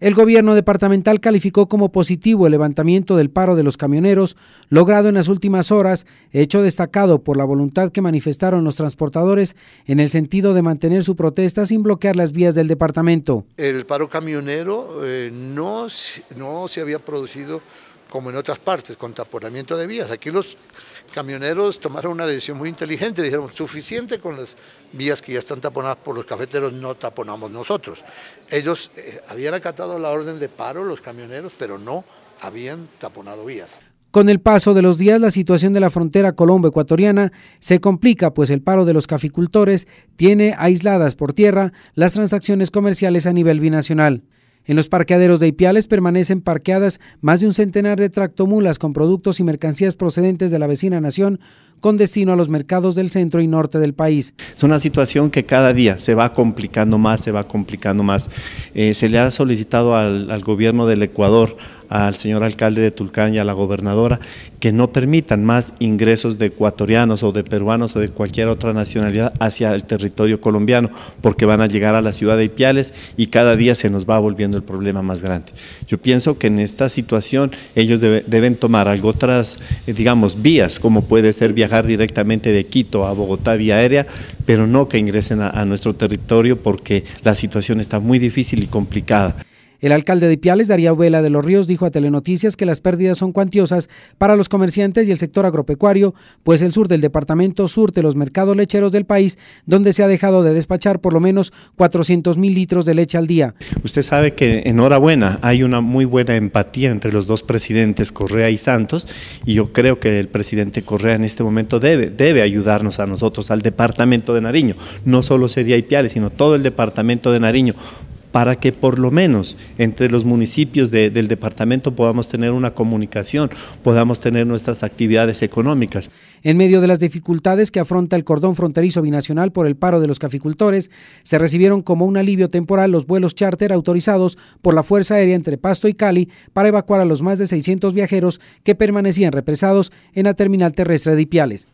El gobierno departamental calificó como positivo el levantamiento del paro de los camioneros, logrado en las últimas horas, hecho destacado por la voluntad que manifestaron los transportadores en el sentido de mantener su protesta sin bloquear las vías del departamento. El paro camionero eh, no, no se había producido como en otras partes, con taponamiento de vías. Aquí los camioneros tomaron una decisión muy inteligente, dijeron, suficiente con las vías que ya están taponadas por los cafeteros, no taponamos nosotros. Ellos eh, habían acatado la orden de paro, los camioneros, pero no habían taponado vías. Con el paso de los días, la situación de la frontera colombo-ecuatoriana se complica, pues el paro de los caficultores tiene aisladas por tierra las transacciones comerciales a nivel binacional. En los parqueaderos de Ipiales permanecen parqueadas más de un centenar de tractomulas con productos y mercancías procedentes de la vecina nación con destino a los mercados del centro y norte del país. Es una situación que cada día se va complicando más, se va complicando más. Eh, se le ha solicitado al gobierno del Ecuador al señor alcalde de Tulcán y a la gobernadora que no permitan más ingresos de ecuatorianos o de peruanos o de cualquier otra nacionalidad hacia el territorio colombiano, porque van a llegar a la ciudad de Ipiales y cada día se nos va volviendo el problema más grande. Yo pienso que en esta situación ellos deben tomar algo otras, eh, digamos, vías, como puede ser viajar directamente de Quito a Bogotá vía aérea, pero no que ingresen a nuestro territorio porque la situación está muy difícil y complicada. El alcalde de Piales, Darío Vela de los Ríos, dijo a Telenoticias que las pérdidas son cuantiosas para los comerciantes y el sector agropecuario, pues el sur del departamento surte los mercados lecheros del país, donde se ha dejado de despachar por lo menos 400 mil litros de leche al día. Usted sabe que enhorabuena, hay una muy buena empatía entre los dos presidentes, Correa y Santos, y yo creo que el presidente Correa en este momento debe, debe ayudarnos a nosotros, al departamento de Nariño. No solo sería Ipiales, sino todo el departamento de Nariño, para que por lo menos entre los municipios del departamento podamos tener una comunicación, podamos tener nuestras actividades económicas. En medio de las dificultades que afronta el cordón fronterizo binacional por el paro de los caficultores, se recibieron como un alivio temporal los vuelos charter autorizados por la Fuerza Aérea entre Pasto y Cali para evacuar a los más de 600 viajeros que permanecían represados en la terminal terrestre de Ipiales.